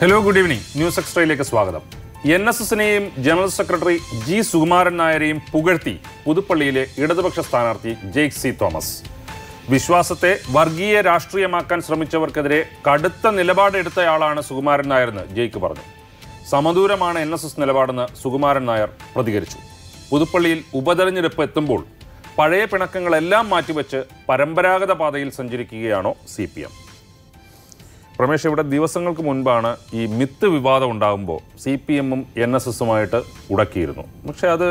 hello good evening news എക്സ്ട്രയിലേക്ക് സ്വാഗതം N S എസിനെയും ജനറൽ സെക്രട്ടറി ജി സുകുമാരൻ നായരെയും പുകഴ്ത്തി പുതുപ്പള്ളിയിലെ ഇടതുപക്ഷ സ്ഥാനാർത്ഥി ജെയ്ക് സി തോമസ് വിശ്വാസത്തെ വർഗീയ രാഷ്ട്രീയമാക്കാൻ ശ്രമിച്ചവർക്കെതിരെ കടുത്ത നിലപാടെടുത്തയാളാണ് സുകുമാരൻ നായരെന്ന് ജെയ്ക്ക് പറഞ്ഞു സമദൂരമാണ് എൻ എസ് എസ് നിലപാടെന്ന് സുകുമാരൻ നായർ പ്രതികരിച്ചു പുതുപ്പള്ളിയിൽ ഉപതെരഞ്ഞെടുപ്പ് എത്തുമ്പോൾ പഴയ പിണക്കങ്ങളെല്ലാം മാറ്റിവെച്ച് പരമ്പരാഗത പാതയിൽ സഞ്ചരിക്കുകയാണോ സി പി എം പ്രമേഷ് ഇവിടെ ദിവസങ്ങൾക്ക് മുൻപാണ് ഈ മിത്ത് വിവാദം ഉണ്ടാകുമ്പോൾ സി പി എമ്മും എൻ എസ് എസുമായിട്ട് ഉടക്കിയിരുന്നു പക്ഷേ അത്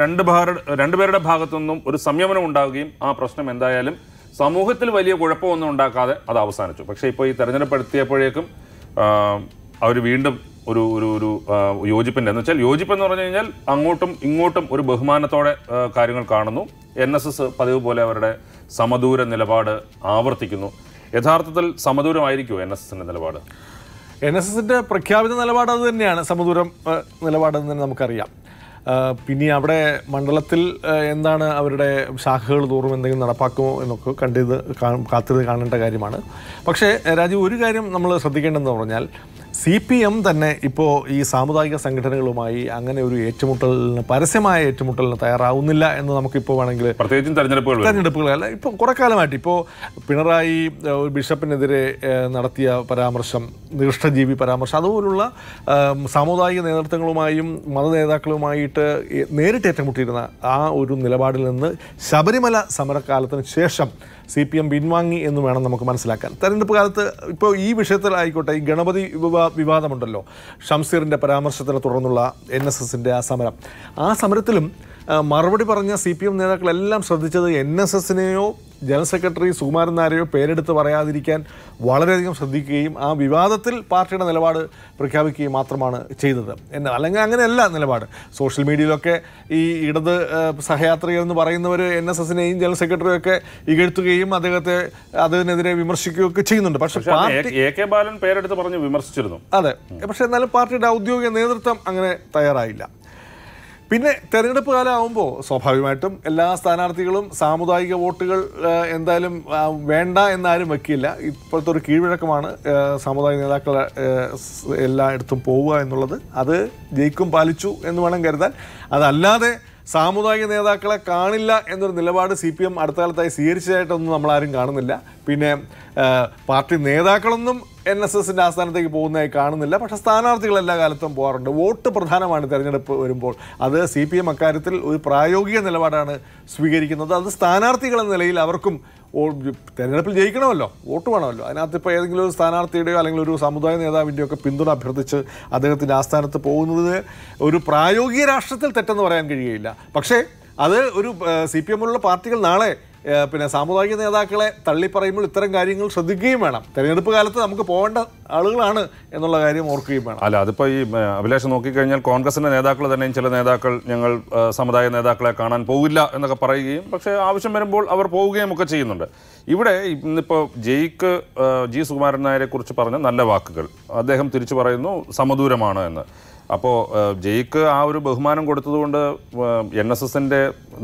രണ്ട് ഭാര രണ്ടുപേരുടെ ഭാഗത്തുനിന്നും ഒരു സംയമനം ഉണ്ടാവുകയും ആ പ്രശ്നം എന്തായാലും സമൂഹത്തിൽ വലിയ കുഴപ്പമൊന്നും ഉണ്ടാക്കാതെ അത് അവസാനിച്ചു പക്ഷേ ഇപ്പോൾ ഈ തെരഞ്ഞെടുപ്പ് എടുത്തിയപ്പോഴേക്കും അവർ വീണ്ടും ഒരു ഒരു ഒരു യോജിപ്പിൻ്റെ എന്ന് വെച്ചാൽ യോജിപ്പെന്ന് പറഞ്ഞു കഴിഞ്ഞാൽ അങ്ങോട്ടും ഇങ്ങോട്ടും ഒരു ബഹുമാനത്തോടെ കാര്യങ്ങൾ കാണുന്നു എൻ എസ് എസ് പതിവ് പോലെ അവരുടെ സമദൂര നിലപാട് ആവർത്തിക്കുന്നു യഥാർത്ഥത്തിൽ സമദൂരമായിരിക്കുമോ എൻ എസ് എസിന്റെ നിലപാട് എൻ എസ് എസിന്റെ പ്രഖ്യാപിത നിലപാട് അത് തന്നെയാണ് സമദൂരം നിലപാടെന്ന് തന്നെ നമുക്കറിയാം പിന്നെ അവിടെ മണ്ഡലത്തിൽ എന്താണ് അവരുടെ ശാഖകൾ തോറും എന്തെങ്കിലും നടപ്പാക്കുമോ എന്നൊക്കെ കണ്ടിത് കാത്തിരുന്ന് കാണേണ്ട കാര്യമാണ് പക്ഷേ രാജീവ് ഒരു കാര്യം നമ്മൾ ശ്രദ്ധിക്കേണ്ടതെന്ന് പറഞ്ഞാൽ സി പി എം തന്നെ ഇപ്പോൾ ഈ സാമുദായിക സംഘടനകളുമായി അങ്ങനെ ഒരു ഏറ്റുമുട്ടലിന് പരസ്യമായ ഏറ്റുമുട്ടലിന് തയ്യാറാവുന്നില്ല എന്ന് നമുക്കിപ്പോൾ വേണമെങ്കിൽ പ്രത്യേകിച്ചും തെരഞ്ഞെടുപ്പുകൾ അല്ല ഇപ്പോൾ കുറേ കാലമായിട്ട് ഇപ്പോൾ പിണറായി ബിഷപ്പിനെതിരെ നടത്തിയ പരാമർശം നികൃഷ്ടജീവി പരാമർശം അതുപോലുള്ള സാമുദായിക നേതൃത്വങ്ങളുമായും മത നേതാക്കളുമായിട്ട് നേരിട്ട് ഏറ്റുമുട്ടിയിരുന്ന ആ ഒരു നിലപാടിൽ നിന്ന് ശബരിമല സമരകാലത്തിന് ശേഷം സി പി എം പിൻവാങ്ങി എന്ന് വേണം നമുക്ക് മനസ്സിലാക്കാൻ തെരഞ്ഞെടുപ്പ് കാലത്ത് ഇപ്പോൾ ഈ വിഷയത്തിലായിക്കോട്ടെ ഈ ഗണപതി വിവാദമുണ്ടല്ലോ ഷംസീറിൻ്റെ പരാമർശത്തിനെ തുടർന്നുള്ള എൻ എസ് എസിൻ്റെ ആ സമരം ആ സമരത്തിലും മറുപടി പറഞ്ഞ സി പി എം നേതാക്കളെല്ലാം ശ്രദ്ധിച്ചത് എൻ എസ് എസിനെയോ ജനറൽ സെക്രട്ടറി സുകുമാരൻ നായരെയോ പേരെടുത്ത് പറയാതിരിക്കാൻ വളരെയധികം ശ്രദ്ധിക്കുകയും ആ വിവാദത്തിൽ പാർട്ടിയുടെ നിലപാട് പ്രഖ്യാപിക്കുകയും മാത്രമാണ് ചെയ്തത് എന്നാൽ അല്ലെങ്കിൽ അങ്ങനെയല്ല നിലപാട് സോഷ്യൽ മീഡിയയിലൊക്കെ ഈ ഇടത് സഹയാത്രികർ എന്ന് പറയുന്നവർ എൻ എസ് എസിനെയും ജനറൽ ഒക്കെ ഇകഴ്ത്തുകയും അദ്ദേഹത്തെ അതിനെതിരെ വിമർശിക്കുകയൊക്കെ ചെയ്യുന്നുണ്ട് പക്ഷേ എ കെ ബാലൻ പേരെടുത്ത് പറഞ്ഞ് വിമർശിച്ചിരുന്നു അതെ പക്ഷേ എന്നാലും പാർട്ടിയുടെ ഔദ്യോഗിക നേതൃത്വം അങ്ങനെ തയ്യാറായില്ല പിന്നെ തെരഞ്ഞെടുപ്പ് കാലമാകുമ്പോൾ സ്വാഭാവികമായിട്ടും എല്ലാ സ്ഥാനാർത്ഥികളും സാമുദായിക വോട്ടുകൾ എന്തായാലും വേണ്ട എന്നാലും വെക്കില്ല ഇപ്പോഴത്തെ ഒരു കീഴ്വഴക്കമാണ് സാമുദായിക നേതാക്കൾ എല്ലായിടത്തും പോവുക എന്നുള്ളത് അത് ജയിക്കും പാലിച്ചു എന്ന് വേണം കരുതാൻ അതല്ലാതെ സാമുദായിക നേതാക്കളെ കാണില്ല എന്നൊരു നിലപാട് സി പി എം അടുത്ത കാലത്തായി സ്വീകരിച്ചതായിട്ടൊന്നും നമ്മൾ ആരും കാണുന്നില്ല പിന്നെ പാർട്ടി നേതാക്കളൊന്നും എൻ എസ് എസിൻ്റെ ആസ്ഥാനത്തേക്ക് പോകുന്നതായി കാണുന്നില്ല പക്ഷേ സ്ഥാനാർത്ഥികൾ എല്ലാ കാലത്തും പോകാറുണ്ട് വോട്ട് പ്രധാനമാണ് തിരഞ്ഞെടുപ്പ് വരുമ്പോൾ അത് സി പി എം അക്കാര്യത്തിൽ ഒരു പ്രായോഗിക നിലപാടാണ് സ്വീകരിക്കുന്നത് അത് സ്ഥാനാർത്ഥികളെന്ന നിലയിൽ അവർക്കും തെരഞ്ഞെടുപ്പിൽ ജയിക്കണമല്ലോ വോട്ട് വേണമല്ലോ അതിനകത്ത് ഇപ്പോൾ ഏതെങ്കിലും ഒരു സ്ഥാനാർത്ഥിയുടെയോ അല്ലെങ്കിൽ ഒരു സമുദായ നേതാവിൻ്റെയോ ഒക്കെ പിന്തുണ അഭ്യർത്ഥിച്ച് അദ്ദേഹത്തിൻ്റെ ആസ്ഥാനത്ത് പോകുന്നത് ഒരു പ്രായോഗിക രാഷ്ട്രത്തിൽ തെറ്റെന്ന് പറയാൻ കഴിയുകയില്ല പക്ഷേ അത് ഒരു സി പി എമ്മിലുള്ള പാർട്ടികൾ നാളെ പിന്നെ സാമുദായിക നേതാക്കളെ തള്ളിപ്പറയുമ്പോൾ ഇത്തരം കാര്യങ്ങൾ ശ്രദ്ധിക്കുകയും വേണം തെരഞ്ഞെടുപ്പ് കാലത്ത് നമുക്ക് പോകേണ്ട ആളുകളാണ് എന്നുള്ള കാര്യം ഓർക്കുകയും വേണം അല്ല അതിപ്പോൾ ഈ അഭിലാഷം നോക്കിക്കഴിഞ്ഞാൽ കോൺഗ്രസിൻ്റെ നേതാക്കൾ തന്നെയും ചില നേതാക്കൾ ഞങ്ങൾ സമുദായ നേതാക്കളെ കാണാൻ പോകില്ല എന്നൊക്കെ പറയുകയും പക്ഷേ ആവശ്യം വരുമ്പോൾ അവർ പോവുകയും ഒക്കെ ചെയ്യുന്നുണ്ട് ഇവിടെ ഇന്നിപ്പോൾ ജയിക്ക് ജി സുകുമാരൻ നായരെ കുറിച്ച് പറഞ്ഞ നല്ല വാക്കുകൾ അദ്ദേഹം തിരിച്ചു പറയുന്നു സമദൂരമാണ് എന്ന് അപ്പോൾ ജയ്ക്ക് ആ ഒരു ബഹുമാനം കൊടുത്തതുകൊണ്ട് എൻ എസ് എസിൻ്റെ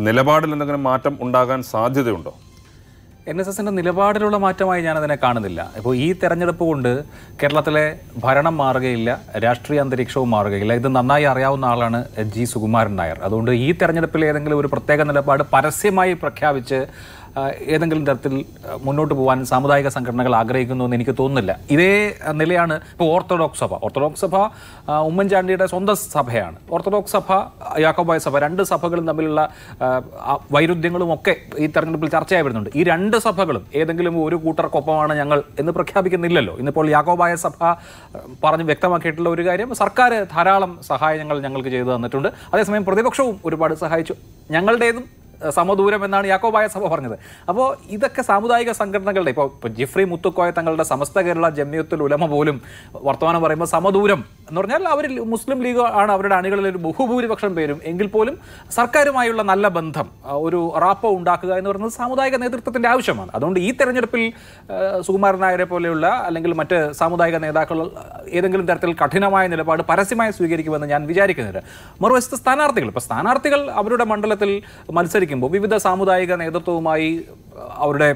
നിലപാടിൽ എന്തെങ്കിലും മാറ്റം ഉണ്ടാകാൻ സാധ്യതയുണ്ടോ എൻ എസ് എസിൻ്റെ നിലപാടിലുള്ള മാറ്റമായി ഞാനതിനെ കാണുന്നില്ല ഇപ്പോൾ ഈ തെരഞ്ഞെടുപ്പ് കൊണ്ട് കേരളത്തിലെ ഭരണം മാറുകയില്ല രാഷ്ട്രീയ അന്തരീക്ഷവും മാറുകയില്ല ഇത് നന്നായി അറിയാവുന്ന ആളാണ് ജി സുകുമാരൻ നായർ അതുകൊണ്ട് ഈ തെരഞ്ഞെടുപ്പിൽ ഏതെങ്കിലും ഒരു പ്രത്യേക നിലപാട് പരസ്യമായി പ്രഖ്യാപിച്ച് ഏതെങ്കിലും തരത്തിൽ മുന്നോട്ട് പോകാൻ സാമുദായിക സംഘടനകൾ ആഗ്രഹിക്കുന്നു എന്ന് എനിക്ക് തോന്നുന്നില്ല ഇതേ നിലയാണ് ഇപ്പോൾ ഓർത്തഡോക്സ് സഭ ഓർത്തഡോക്സ് സഭ ഉമ്മൻചാണ്ടിയുടെ സ്വന്തം സഭയാണ് ഓർത്തഡോക്സ് സഭ യാക്കോബായ സഭ രണ്ട് സഭകളും തമ്മിലുള്ള വൈരുദ്ധ്യങ്ങളും ഒക്കെ ഈ തെരഞ്ഞെടുപ്പിൽ ചർച്ചയായി വരുന്നുണ്ട് ഈ രണ്ട് സഭകളും ഏതെങ്കിലും ഒരു കൂട്ടർക്കൊപ്പമാണ് ഞങ്ങൾ എന്ന് പ്രഖ്യാപിക്കുന്നില്ലല്ലോ ഇന്നിപ്പോൾ യാക്കോബായ സഭ പറഞ്ഞ് വ്യക്തമാക്കിയിട്ടുള്ള ഒരു കാര്യം സർക്കാർ ധാരാളം സഹായങ്ങൾ ഞങ്ങൾക്ക് ചെയ്തു തന്നിട്ടുണ്ട് അതേസമയം പ്രതിപക്ഷവും ഒരുപാട് സഹായിച്ചു ഞങ്ങളുടേതും സമദൂരം എന്നാണ് യാക്കോബായ സഭ പറഞ്ഞത് അപ്പോൾ ഇതൊക്കെ സാമുദായിക സംഘടനകളുടെ ഇപ്പോൾ ഇപ്പോൾ ജിഫ്രി മുത്തുക്കോയ തങ്ങളുടെ സമസ്ത കേരള ജമ്മിയത്തുൽ ഉലമ പോലും വർത്തമാനം പറയുമ്പോൾ സമദൂരം എന്ന് പറഞ്ഞാൽ അവർ മുസ്ലിം ലീഗ് ആണ് അവരുടെ അണികളിൽ ഒരു ബഹുഭൂരിപക്ഷം പേരും എങ്കിൽ പോലും സർക്കാരുമായുള്ള നല്ല ബന്ധം ഒരു റാപ്പോ ഉണ്ടാക്കുക എന്ന് പറയുന്നത് സാമുദായിക നേതൃത്വത്തിൻ്റെ ആവശ്യമാണ് അതുകൊണ്ട് ഈ തെരഞ്ഞെടുപ്പിൽ സുകുമാരൻ നായരെ പോലെയുള്ള അല്ലെങ്കിൽ മറ്റ് സാമുദായിക നേതാക്കൾ ഏതെങ്കിലും തരത്തിൽ കഠിനമായ നിലപാട് പരസ്യമായി സ്വീകരിക്കുമെന്ന് ഞാൻ വിചാരിക്കുന്നില്ല മറുവശത്ത് സ്ഥാനാർത്ഥികൾ ഇപ്പോൾ സ്ഥാനാർത്ഥികൾ അവരുടെ മണ്ഡലത്തിൽ മത്സരിക്കും സംസാരിക്കുമ്പോൾ വിവിധ സാമുദായിക നേതൃത്വവുമായി അവരുടെ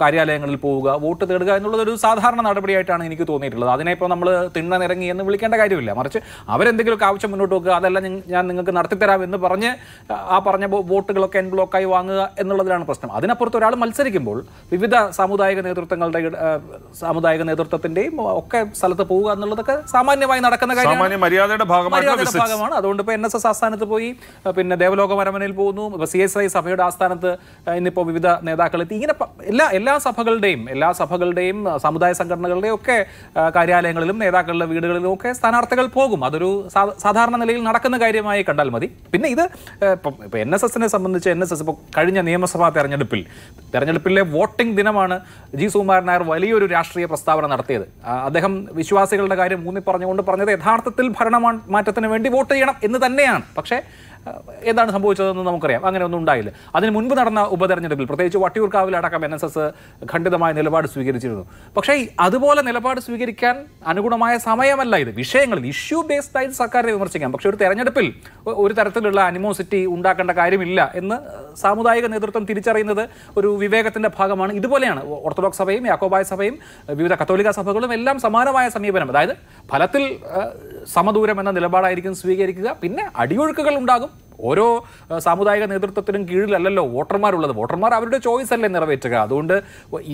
കാര്യാലയങ്ങളിൽ പോവുക വോട്ട് തേടുക എന്നുള്ളതൊരു സാധാരണ നടപടിയായിട്ടാണ് എനിക്ക് തോന്നിയിട്ടുള്ളത് അതിനെ ഇപ്പോൾ നമ്മൾ തിണ്ണനിറങ്ങി എന്ന് വിളിക്കേണ്ട കാര്യമില്ല മറിച്ച് അവരെന്തെങ്കിലുമൊക്കെ ആവശ്യം മുന്നോട്ട് വെക്കുക അതെല്ലാം ഞാൻ നിങ്ങൾക്ക് നടത്തിത്തരാം എന്ന് പറഞ്ഞ് ആ പറഞ്ഞ വോട്ടുകളൊക്കെ എൻ വാങ്ങുക എന്നുള്ളതിലാണ് പ്രശ്നം അതിനപ്പുറത്ത് ഒരാൾ മത്സരിക്കുമ്പോൾ വിവിധ സാമുദായിക നേതൃത്വങ്ങളുടെ സാമുദായിക നേതൃത്വത്തിൻ്റെയും ഒക്കെ സ്ഥലത്ത് പോവുക എന്നുള്ളതൊക്കെ സാമാന്യമായി നടക്കുന്ന കാര്യമാണ് മര്യാദയുടെ ഭാഗമാണ് അതുകൊണ്ട് ഇപ്പോൾ എൻ എസ് എസ് ആസ്ഥാനത്ത് പോയി പിന്നെ ദേവലോക മരമനയിൽ പോകുന്നു ഇപ്പോൾ സി എസ് ഐ സഭയുടെ ആസ്ഥാനത്ത് ഇന്നിപ്പോൾ വിവിധ നേതാക്കൾ എത്തി ഇങ്ങനെ എല്ലാ എല്ലാ സഭകളുടെയും എല്ലാ സഭകളുടെയും സമുദായ സംഘടനകളുടെയും ഒക്കെ കാര്യാലയങ്ങളിലും നേതാക്കളുടെ വീടുകളിലും ഒക്കെ സ്ഥാനാർത്ഥികൾ പോകും അതൊരു സാധാരണ നിലയിൽ നടക്കുന്ന കാര്യമായി കണ്ടാൽ മതി പിന്നെ ഇത് ഇപ്പം എൻ എസ് എസിനെ സംബന്ധിച്ച് എൻ എസ് എസ് ഇപ്പോൾ കഴിഞ്ഞ നിയമസഭാ തെരഞ്ഞെടുപ്പിൽ തെരഞ്ഞെടുപ്പിലെ വോട്ടിംഗ് ദിനമാണ് ജി സുകുമാരൻ നായർ വലിയൊരു രാഷ്ട്രീയ പ്രസ്താവന നടത്തിയത് അദ്ദേഹം വിശ്വാസികളുടെ കാര്യം ഊന്നി പറഞ്ഞുകൊണ്ട് പറഞ്ഞത് യഥാർത്ഥത്തിൽ ഭരണ മാറ്റത്തിന് വേണ്ടി വോട്ട് ചെയ്യണം എന്ന് തന്നെയാണ് പക്ഷേ എന്താണ് സംഭവിച്ചതെന്ന് നമുക്കറിയാം അങ്ങനെ ഒന്നും ഉണ്ടായില്ല അതിന് മുൻപ് നടന്ന ഉപതെരഞ്ഞെടുപ്പിൽ പ്രത്യേകിച്ച് അടക്കം എൻ എസ് എസ് ഖണ്ഡിതമായ നിലപാട് സ്വീകരിച്ചിരുന്നു പക്ഷേ അതുപോലെ നിലപാട് സ്വീകരിക്കാൻ അനുഗുണമായ സമയമല്ല ഇത് വിഷയങ്ങളിൽ ഇഷ്യൂ ബേസ്ഡ് ആയിട്ട് സർക്കാരിനെ വിമർശിക്കാം പക്ഷേ ഒരു തെരഞ്ഞെടുപ്പിൽ ഒരു തരത്തിലുള്ള അനിമോസിറ്റി ഉണ്ടാക്കേണ്ട കാര്യമില്ല എന്ന് സാമുദായിക നേതൃത്വം തിരിച്ചറിയുന്നത് ഒരു വിവേകത്തിൻ്റെ ഭാഗമാണ് ഇതുപോലെയാണ് ഓർത്തഡോക്സ് സഭയും യാക്കോബായ സഭയും വിവിധ കത്തോലിക സഭകളും എല്ലാം സമാനമായ സമീപനം അതായത് ഫലത്തിൽ സമദൂരം എന്ന നിലപാടായിരിക്കും സ്വീകരിക്കുക പിന്നെ അടിയൊഴുക്കുകൾ ഉണ്ടാകും ഓരോ സാമുദായിക നേതൃത്വത്തിനും കീഴിലല്ലല്ലോ വോട്ടർമാരുള്ളത് വോട്ടർമാർ അവരുടെ ചോയ്സ് അല്ലേ നിറവേറ്റുക അതുകൊണ്ട്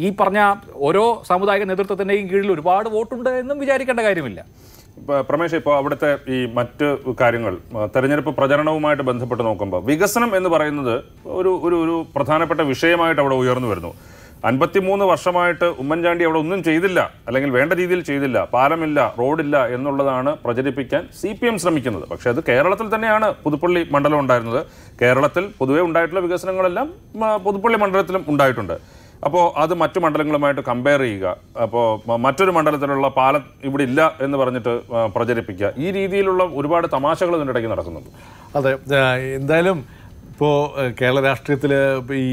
ഈ പറഞ്ഞ ഓരോ സാമുദായിക നേതൃത്വത്തിൻ്റെയും കീഴിൽ ഒരുപാട് വോട്ടുണ്ട് എന്നും വിചാരിക്കേണ്ട കാര്യമില്ല പ്രമേഷ് ഇപ്പോൾ അവിടുത്തെ ഈ മറ്റ് കാര്യങ്ങൾ തെരഞ്ഞെടുപ്പ് പ്രചരണവുമായിട്ട് ബന്ധപ്പെട്ട് നോക്കുമ്പോൾ വികസനം എന്ന് പറയുന്നത് ഒരു ഒരു പ്രധാനപ്പെട്ട വിഷയമായിട്ട് അവിടെ ഉയർന്നു വരുന്നു അൻപത്തിമൂന്ന് വർഷമായിട്ട് ഉമ്മൻചാണ്ടി അവിടെ ഒന്നും ചെയ്തില്ല അല്ലെങ്കിൽ വേണ്ട രീതിയിൽ ചെയ്തില്ല പാലമില്ല റോഡില്ല എന്നുള്ളതാണ് പ്രചരിപ്പിക്കാൻ സി പി എം ശ്രമിക്കുന്നത് പക്ഷേ അത് കേരളത്തിൽ തന്നെയാണ് പുതുപ്പള്ളി മണ്ഡലം ഉണ്ടായിരുന്നത് കേരളത്തിൽ പൊതുവെ ഉണ്ടായിട്ടുള്ള വികസനങ്ങളെല്ലാം പുതുപ്പള്ളി മണ്ഡലത്തിലും ഉണ്ടായിട്ടുണ്ട് അപ്പോൾ അത് മറ്റു മണ്ഡലങ്ങളുമായിട്ട് കമ്പയർ ചെയ്യുക അപ്പോൾ മറ്റൊരു മണ്ഡലത്തിലുള്ള പാലം ഇവിടെ ഇല്ല എന്ന് പറഞ്ഞിട്ട് പ്രചരിപ്പിക്കുക ഈ രീതിയിലുള്ള ഒരുപാട് തമാശകൾ ഇതിൻ്റെ ഇടയ്ക്ക് നടക്കുന്നുണ്ട് അതെ എന്തായാലും ഇപ്പോൾ കേരള രാഷ്ട്രീയത്തിൽ ഈ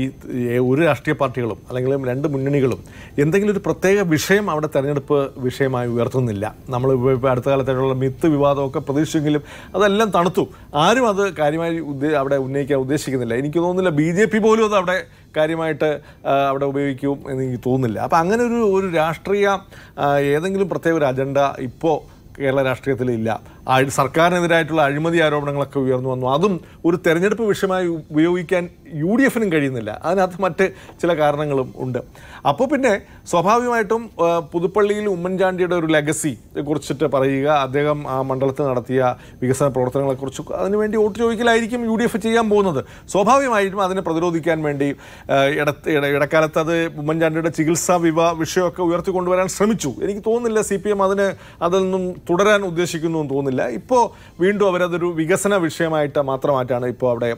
ഒരു രാഷ്ട്രീയ പാർട്ടികളും അല്ലെങ്കിൽ രണ്ട് മുന്നണികളും എന്തെങ്കിലും ഒരു പ്രത്യേക വിഷയം അവിടെ തെരഞ്ഞെടുപ്പ് വിഷയമായി ഉയർത്തുന്നില്ല നമ്മൾ ഇപ്പോൾ അടുത്ത കാലത്തേക്കുള്ള മിത്ത് വിവാദമൊക്കെ പ്രതീക്ഷിച്ചെങ്കിലും അതെല്ലാം തണുത്തു ആരും അത് കാര്യമായി അവിടെ ഉന്നയിക്കാൻ ഉദ്ദേശിക്കുന്നില്ല എനിക്ക് തോന്നുന്നില്ല ബി ജെ പി പോലും അത് അവിടെ കാര്യമായിട്ട് അവിടെ ഉപയോഗിക്കും എന്ന് എനിക്ക് തോന്നുന്നില്ല അപ്പോൾ അങ്ങനെ ഒരു ഒരു രാഷ്ട്രീയ ഏതെങ്കിലും പ്രത്യേക ഒരു അജണ്ട ഇപ്പോൾ കേരള രാഷ്ട്രീയത്തിലില്ല സർക്കാരിനെതിരായിട്ടുള്ള അഴിമതി ആരോപണങ്ങളൊക്കെ ഉയർന്നു വന്നു അതും ഒരു തെരഞ്ഞെടുപ്പ് വിഷയമായി ഉപയോഗിക്കാൻ യു ഡി എഫിനും കഴിയുന്നില്ല അതിനകത്ത് മറ്റ് ചില കാരണങ്ങളും ഉണ്ട് അപ്പോൾ പിന്നെ സ്വാഭാവികമായിട്ടും പുതുപ്പള്ളിയിൽ ഉമ്മൻചാണ്ടിയുടെ ഒരു ലെഗസി കുറിച്ചിട്ട് പറയുക അദ്ദേഹം ആ മണ്ഡലത്തിൽ നടത്തിയ വികസന പ്രവർത്തനങ്ങളെക്കുറിച്ച് അതിനുവേണ്ടി വോട്ട് ചോദിക്കലായിരിക്കും യു ഡി എഫ് ചെയ്യാൻ പോകുന്നത് സ്വാഭാവികമായിട്ടും അതിനെ പ്രതിരോധിക്കാൻ വേണ്ടി ഇട ഇടക്കാലത്ത് അത് ഉമ്മൻചാണ്ടിയുടെ ചികിത്സാ വിവ വിഷയമൊക്കെ ഉയർത്തിക്കൊണ്ടുവരാൻ ശ്രമിച്ചു എനിക്ക് തോന്നുന്നില്ല സി പി എം അതിന് അതിൽ നിന്നും തുടരാൻ ഉദ്ദേശിക്കുന്നു എന്ന് തോന്നുന്നില്ല ഉണ്ടായിരുന്നില്ല ഇപ്പോൾ വീണ്ടും അവരതൊരു വികസന വിഷയമായിട്ട് മാത്രമായിട്ടാണ് ഇപ്പോൾ അവിടെ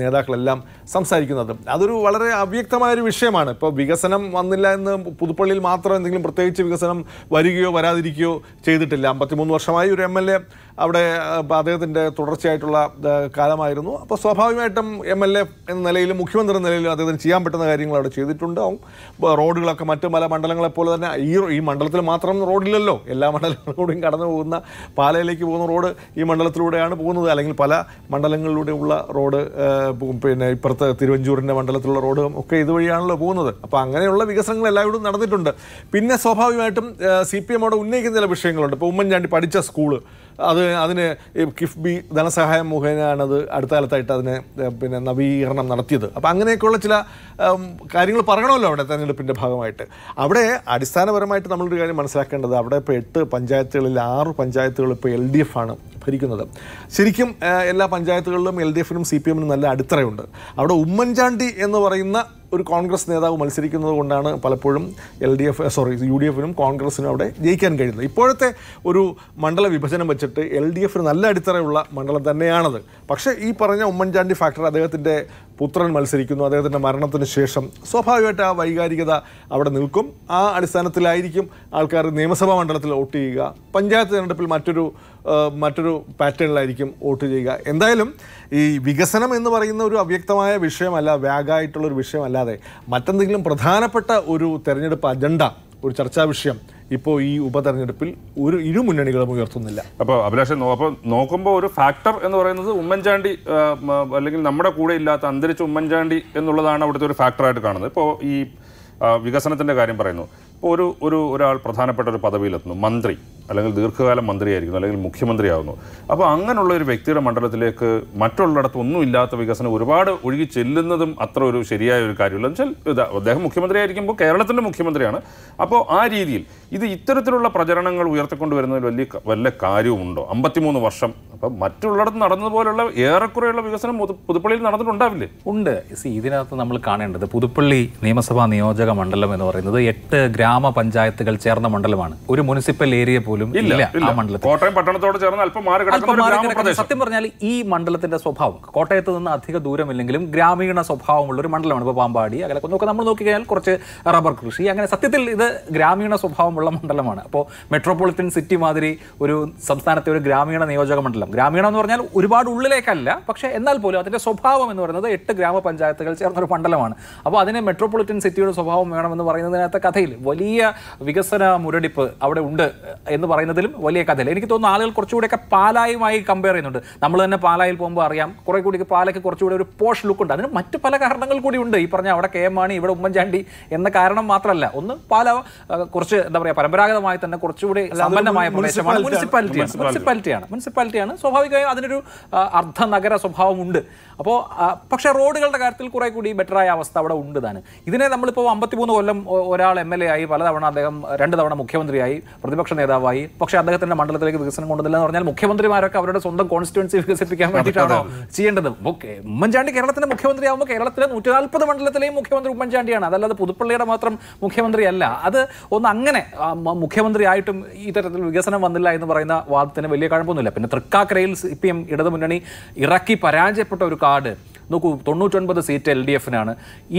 നേതാക്കളെല്ലാം സംസാരിക്കുന്നത് അതൊരു വളരെ അവ്യക്തമായൊരു വിഷയമാണ് ഇപ്പോൾ വികസനം വന്നില്ല എന്ന് പുതുപ്പള്ളിയിൽ മാത്രം എന്തെങ്കിലും പ്രത്യേകിച്ച് വികസനം വരികയോ വരാതിരിക്കുകയോ ചെയ്തിട്ടില്ല അമ്പത്തിമൂന്ന് വർഷമായി ഒരു എം എൽ എ അവിടെ അദ്ദേഹത്തിൻ്റെ തുടർച്ചയായിട്ടുള്ള കാലമായിരുന്നു അപ്പോൾ സ്വാഭാവികമായിട്ടും എം എൽ എ എന്ന നിലയിലും മുഖ്യമന്ത്രി എന്ന നിലയിലും അദ്ദേഹത്തിന് ചെയ്യാൻ പറ്റുന്ന കാര്യങ്ങൾ അവിടെ ചെയ്തിട്ടുണ്ടാവും റോഡുകളൊക്കെ മറ്റ് പല മണ്ഡലങ്ങളെപ്പോലെ തന്നെ ഈ ഈ മണ്ഡലത്തിൽ മാത്രം റോഡില്ലല്ലോ എല്ലാ മണ്ഡലങ്ങളിലൂടെയും കടന്നു പോകുന്ന പാലയിലേക്ക് പോകുന്ന റോഡ് ഈ മണ്ഡലത്തിലൂടെയാണ് പോകുന്നത് അല്ലെങ്കിൽ പല മണ്ഡലങ്ങളിലൂടെയുള്ള റോഡ് പിന്നെ ഇപ്പുറത്ത് തിരുവഞ്ചൂരിൻ്റെ മണ്ഡലത്തിലുള്ള റോഡ് ഒക്കെ ഇതുവഴിയാണല്ലോ പോകുന്നത് അപ്പോൾ അങ്ങനെയുള്ള വികസനങ്ങൾ എല്ലാവരും നടന്നിട്ടുണ്ട് പിന്നെ സ്വാഭാവികമായിട്ടും സി പി എമ്മോടെ ഉന്നയിക്കുന്ന ചില വിഷയങ്ങളുണ്ട് ഇപ്പോൾ ഉമ്മൻചാണ്ടി പഠിച്ച സ്കൂള് അത് അതിന് കിഫ്ബി ധനസഹായം മുഖേനയാണ് അത് അടുത്ത കാലത്തായിട്ട് അതിന് പിന്നെ നവീകരണം നടത്തിയത് അപ്പോൾ അങ്ങനെയൊക്കെയുള്ള ചില കാര്യങ്ങൾ പറയണമല്ലോ അവിടെ തെരഞ്ഞെടുപ്പിൻ്റെ ഭാഗമായിട്ട് അവിടെ അടിസ്ഥാനപരമായിട്ട് നമ്മളൊരു കാര്യം മനസ്സിലാക്കേണ്ടത് അവിടെ ഇപ്പോൾ എട്ട് പഞ്ചായത്തുകളിൽ ആറ് പഞ്ചായത്തുകൾ ഇപ്പോൾ എൽ ഡി എഫ് ആണ് ഭരിക്കുന്നത് ശരിക്കും എല്ലാ പഞ്ചായത്തുകളിലും എൽ ഡി എഫിനും സി പി എമ്മിനും നല്ല അടിത്തറയുണ്ട് അവിടെ ഉമ്മൻചാണ്ടി എന്ന് പറയുന്ന ഒരു കോൺഗ്രസ് നേതാവ് മത്സരിക്കുന്നത് കൊണ്ടാണ് പലപ്പോഴും L D F sorry U D എഫിനും കോൺഗ്രസിനും അവിടെ ജയിക്കാൻ കഴിയുന്നത് ഇപ്പോഴത്തെ ഒരു മണ്ഡല വിഭജനം വെച്ചിട്ട് എൽ ഡി എഫിന് നല്ല അടിത്തറയുള്ള മണ്ഡലം തന്നെയാണത് പക്ഷേ ഈ പറഞ്ഞ ഉമ്മൻചാണ്ടി ഫാക്ടർ അദ്ദേഹത്തിൻ്റെ പുത്രൻ മത്സരിക്കുന്നു അദ്ദേഹത്തിൻ്റെ മരണത്തിന് ശേഷം സ്വാഭാവികമായിട്ട് ആ വൈകാരികത അവിടെ നിൽക്കും ആ അടിസ്ഥാനത്തിലായിരിക്കും ആൾക്കാർ നിയമസഭാ മണ്ഡലത്തിൽ വോട്ട് ചെയ്യുക പഞ്ചായത്ത് തിരഞ്ഞെടുപ്പിൽ മറ്റൊരു മറ്റൊരു പാറ്റേണിലായിരിക്കും വോട്ട് ചെയ്യുക എന്തായാലും ഈ വികസനം എന്ന് പറയുന്ന ഒരു അവ്യക്തമായ വിഷയമല്ല വ്യാഗായിട്ടുള്ളൊരു വിഷയമല്ലാതെ മറ്റെന്തെങ്കിലും പ്രധാനപ്പെട്ട ഒരു തെരഞ്ഞെടുപ്പ് അജണ്ട ഒരു ചർച്ചാ വിഷയം ഇപ്പോൾ ഈ ഉപതെരഞ്ഞെടുപ്പിൽ ഒരു ഇരു മുന്നണികളും ഉയർത്തുന്നില്ല അപ്പോൾ അഭിലാഷ് അപ്പോൾ നോക്കുമ്പോൾ ഒരു ഫാക്ടർ എന്ന് പറയുന്നത് ഉമ്മൻചാണ്ടി അല്ലെങ്കിൽ നമ്മുടെ കൂടെ ഇല്ലാത്ത അന്തരിച്ച ഉമ്മൻചാണ്ടി എന്നുള്ളതാണ് അവിടുത്തെ ഒരു ഫാക്ടറായിട്ട് കാണുന്നത് ഇപ്പോൾ ഈ വികസനത്തിൻ്റെ കാര്യം പറയുന്നു ഒരു ഒരു ഒരാൾ പ്രധാനപ്പെട്ട ഒരു പദവിയിലെത്തുന്നു മന്ത്രി അല്ലെങ്കിൽ ദീർഘകാലം മന്ത്രിയായിരിക്കുന്നു അല്ലെങ്കിൽ മുഖ്യമന്ത്രിയാകുന്നു അപ്പോൾ അങ്ങനെയുള്ള ഒരു വ്യക്തിയുടെ മണ്ഡലത്തിലേക്ക് മറ്റുള്ളിടത്ത് ഒന്നും ഇല്ലാത്ത വികസനം ഒരുപാട് ഒഴുകി ചെല്ലുന്നതും അത്ര ഒരു ശരിയായ ഒരു കാര്യമില്ല എന്ന് വെച്ചാൽ അദ്ദേഹം മുഖ്യമന്ത്രിയായിരിക്കുമ്പോൾ കേരളത്തിൻ്റെ മുഖ്യമന്ത്രിയാണ് അപ്പോൾ ആ രീതിയിൽ ഇത് ഇത്തരത്തിലുള്ള പ്രചരണങ്ങൾ ഉയർത്തിക്കൊണ്ടുവരുന്നതിൽ വലിയ വല്ല കാര്യവുമുണ്ടോ അമ്പത്തിമൂന്ന് വർഷം അപ്പം മറ്റുള്ളിടത്ത് നടന്നതുപോലുള്ള ഏറെക്കുറെയുള്ള വികസനം പുതുപ്പള്ളിയിൽ നടന്നിട്ടുണ്ടാവില്ലേ ഉണ്ട് ഇതിനകത്ത് നമ്മൾ കാണേണ്ടത് പുതുപ്പള്ളി നിയമസഭാ നിയോജക മണ്ഡലം എന്ന് പറയുന്നത് എട്ട് ഗ്രാമ ഗ്രാമപഞ്ചായത്തുകൾ ചേർന്ന മണ്ഡലമാണ് ഒരു മുനിസിപ്പൽ ഏരിയ പോലും ഇല്ല ആ മണ്ഡലത്തിൽ കോട്ടയം പട്ടണത്തോട് ചേർന്ന് അല്പം മാറി കിടക്കുന്ന സത്യം പറഞ്ഞാൽ ഈ മണ്ഡലത്തിന്റെ സ്വഭാവം കോട്ടയത്ത് നിന്ന് അധിക ദൂരമില്ലെങ്കിലും ഗ്രാമീണ സ്വഭാവമുള്ള ഒരു മണ്ഡലമാണ് ഇപ്പോൾ പാമ്പാടി അങ്ങനെ നമ്മൾ നോക്കിക്കഴിഞ്ഞാൽ കുറച്ച് റബ്ബർ കൃഷി അങ്ങനെ സത്യത്തിൽ ഇത് ഗ്രാമീണ സ്വഭാവമുള്ള മണ്ഡലമാണ് അപ്പോൾ മെട്രോപൊളിറ്റൻ സിറ്റി മാതിരി ഒരു സംസ്ഥാനത്തെ ഒരു ഗ്രാമീണ നിയോജക മണ്ഡലം ഗ്രാമീണ എന്ന് പറഞ്ഞാൽ ഒരുപാട് ഉള്ളിലേക്കല്ല പക്ഷേ എന്നാൽ പോലും അതിൻ്റെ സ്വഭാവം എന്ന് പറയുന്നത് എട്ട് ഗ്രാമപഞ്ചായത്തുകൾ ചേർന്ന ഒരു മണ്ഡലമാണ് അപ്പോൾ അതിന് മെട്രോപൊളിറ്റൻ സിറ്റിയുടെ സ്വഭാവം വേണമെന്ന് പറയുന്നതിനകത്തെ കഥയിൽ വലിയ വികസന മുരടിപ്പ് അവിടെ ഉണ്ട് എന്ന് പറയുന്നതിലും വലിയ കഥയില്ല എനിക്ക് തോന്നുന്നു ആളുകൾ കുറച്ചുകൂടെയൊക്കെ പാലായുമായി കമ്പയർ ചെയ്യുന്നുണ്ട് നമ്മൾ തന്നെ പാലായിൽ പോകുമ്പോൾ അറിയാം കുറെ കൂടി പാലയ്ക്ക് കുറച്ചുകൂടി ഒരു പോഷ് ലുക്ക് ഉണ്ട് അതിന് മറ്റു പല കാരണങ്ങൾ കൂടി ഉണ്ട് ഈ പറഞ്ഞ അവിടെ കെ എം മാണി ഇവിടെ ഉമ്മൻചാണ്ടി എന്ന കാരണം മാത്രമല്ല ഒന്ന് പാല കുറച്ച് എന്താ പറയുക പരമ്പരാഗതമായി തന്നെ കുറച്ചുകൂടി സമ്പന്നമായ പ്രദേശമാണ് മുനിസിപ്പാലിറ്റിയാണ് മുനിസിപ്പാലിറ്റിയാണ് മുനിസിപ്പാലിറ്റിയാണ് സ്വാഭാവികമായും അതിനൊരു അർദ്ധ സ്വഭാവം സ്വഭാവമുണ്ട് അപ്പോൾ പക്ഷേ റോഡുകളുടെ കാര്യത്തിൽ കുറെ കൂടി ബെറ്ററായ അവസ്ഥ അവിടെ ഉണ്ട് താൻ ഇതിനെ നമ്മളിപ്പോൾ അമ്പത്തിമൂന്ന് കൊല്ലം ഒരാൾ എം എൽ എ ആയി പലതവണ അദ്ദേഹം രണ്ട് തവണ മുഖ്യമന്ത്രിയായി പ്രതിപക്ഷ നേതാവായി പക്ഷേ അദ്ദേഹത്തിന്റെ മണ്ഡലത്തിലേക്ക് വികസനം കൊണ്ടുവന്നില്ല എന്ന് പറഞ്ഞാൽ മുഖ്യമന്ത്രിമാരൊക്കെ അവരുടെ സ്വന്തം കോൺസ്റ്റിറ്റ്യൻസി വികസിപ്പിക്കാൻ വേണ്ടിയിട്ടാണോ ചെയ്യേണ്ടത് ഉമ്മൻചാണ്ടി കേരളത്തിന്റെ മുഖ്യമന്ത്രിയാകുമ്പോൾ കേരളത്തിലെ നൂറ്റി നാൽപ്പത് മണ്ഡലത്തിലെയും മുഖ്യമന്ത്രി ഉമ്മൻചാണ്ടിയാണ് അതല്ലാതെ പുതുപ്പള്ളിയുടെ മാത്രം മുഖ്യമന്ത്രിയല്ല അത് ഒന്ന് അങ്ങനെ മുഖ്യമന്ത്രിയായിട്ടും ഈ തരത്തിൽ വികസനം വന്നില്ല എന്ന് പറയുന്ന വാദത്തിന് വലിയ കഴമ്പൊന്നുമില്ല പിന്നെ തൃക്കാക്കരയിൽ സി പി എം ഇടതുമുന്നണി ഇറക്കി പരാജയപ്പെട്ട ഒരു കാർഡ് നോക്കൂ തൊണ്ണൂറ്റൊൻപത് സീറ്റ് എൽ ഡി എഫിനാണ്